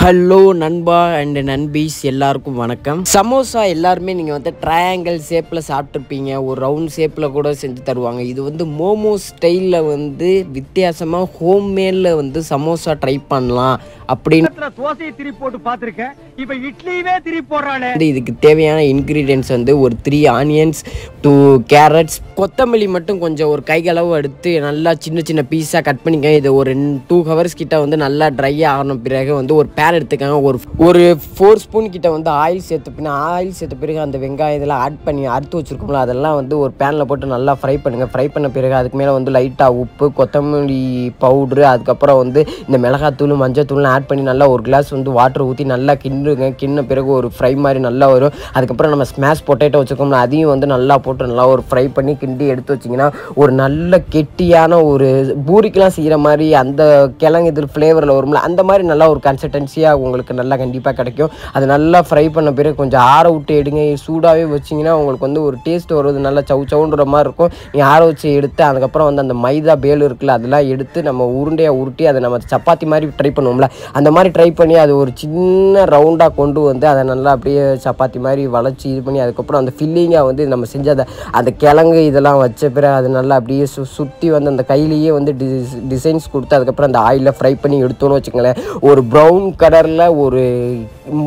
hello நண்பா and நண்பீஸ் எல்லாருக்கும் வணக்கம் சமோசா எல்லாருமே நீங்கள் வந்து ட்ரையாங்கிள் ஷேப்பில் சாப்பிட்ருப்பீங்க ஒரு ரவுண்ட் ஷேப்பில் கூட செஞ்சு தருவாங்க இது வந்து மோமோ ஸ்டைலில் வந்து வித்தியாசமாக ஹோம்மேடில் வந்து சமோசா ட்ரை பண்ணலாம் அப்படின்னு தோசையை திரி போட்டு பார்த்துருக்கேன் இப்போ இட்லியுமே திரி போடுறாங்க இதுக்கு தேவையான இன்க்ரீடியன்ஸ் வந்து ஒரு த்ரீ ஆனியன்ஸ் டூ கேரட்ஸ் கொத்தமல்லி மட்டும் கொஞ்சம் ஒரு கைகளவு எடுத்து நல்லா சின்ன சின்ன பீஸாக கட் பண்ணிக்கோங்க இது ஒரு டூ ஹவர்ஸ் கிட்ட வந்து நல்லா ட்ரை ஆகணும் பிறகு வந்து ஒரு பேன் எடுத்துக்காங்க ஒரு ஒரு ஃபோர் ஸ்பூன் கிட்ட வந்து ஆயில் சேர்த்து பின்னா ஆயில் சேர்த்த பிறகு அந்த வெங்காயம் இதெல்லாம் ஆட் பண்ணி அறுத்து வச்சுருக்கோம்ல அதெல்லாம் வந்து ஒரு பேனில் போட்டு நல்லா ஃப்ரை பண்ணுங்கள் ஃப்ரை பண்ண பிறகு அதுக்கு மேலே வந்து லைட்டாக உப்பு கொத்தமல்லி பவுட்ரு அதுக்கப்புறம் வந்து இந்த மிளகாத்தூள் மஞ்சத்தூள்லாம் ஆட் பண்ணி நல்லா ஒரு கிளாஸ் வந்து வாட்டர் ஊற்றி நல்லா கிண்டுங்க கிண்ண பிறகு ஒரு ஃப்ரை மாதிரி நல்லா வரும் அதுக்கப்புறம் நம்ம ஸ்மாஷ் பொட்டேட்டோ வச்சுருக்கோம்ல அதையும் வந்து நல்லா போட்டு போட்டு நல்லா ஒரு ஃப்ரை பண்ணி கிண்டி எடுத்து வச்சிங்கன்னா ஒரு நல்ல கெட்டியான ஒரு பூரிக்கெலாம் செய்கிற மாதிரி அந்த கிழங்கு இதில் ஃப்ளேவரில் வரும்ல அந்த மாதிரி நல்லா ஒரு கன்சிஸ்டன்சியாக உங்களுக்கு நல்லா கண்டிப்பாக கிடைக்கும் அது நல்லா ஃப்ரை பண்ண பிறகு கொஞ்சம் ஆற விட்டு எடுங்க சூடாகவே வச்சிங்கன்னா உங்களுக்கு வந்து ஒரு டேஸ்ட் வருவது நல்லா சவு சவுன்ற மாதிரி இருக்கும் நீ ஆற வச்சு எடுத்து அதுக்கப்புறம் வந்து அந்த மைதா பேல் இருக்குல்ல அதெல்லாம் எடுத்து நம்ம உருண்டையாக உருட்டி அதை நம்ம சப்பாத்தி மாதிரி ட்ரை பண்ணுவோம்ல அந்த மாதிரி ட்ரை பண்ணி அது ஒரு சின்ன ரவுண்டாக கொண்டு வந்து அதை நல்லா அப்படியே சப்பாத்தி மாதிரி வளைச்சி இது பண்ணி அதுக்கப்புறம் அந்த ஃபில்லிங்காக வந்து நம்ம செஞ்சு அதை அந்த கிழங்கு இதெல்லாம் வச்ச பிறகு அது நல்லா அப்படியே சு சுற்றி வந்து அந்த கையிலேயே வந்து டிஸ் டிசைன்ஸ் கொடுத்து அதுக்கப்புறம் அந்த ஆயிலில் ஃப்ரை பண்ணி எடுத்தோன்னு வச்சுக்கோங்களேன் ஒரு ப்ரௌன் கலரில் ஒரு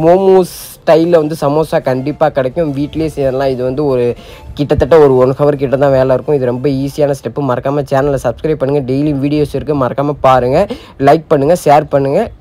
மோமோஸ் ஸ்டைலில் வந்து சமோசா கண்டிப்பாக கிடைக்கும் வீட்லேயே செய்யலாம் இது வந்து ஒரு கிட்டத்தட்ட ஒரு ஒன் ஹவர் கிட்ட தான் வேலை இருக்கும் இது ரொம்ப ஈஸியான ஸ்டெப்பு மறக்காமல் சேனலை சப்ஸ்கிரைப் பண்ணுங்கள் டெய்லி வீடியோஸ் இருக்குது மறக்காமல் பாருங்கள் லைக் பண்ணுங்கள் ஷேர் பண்ணுங்கள்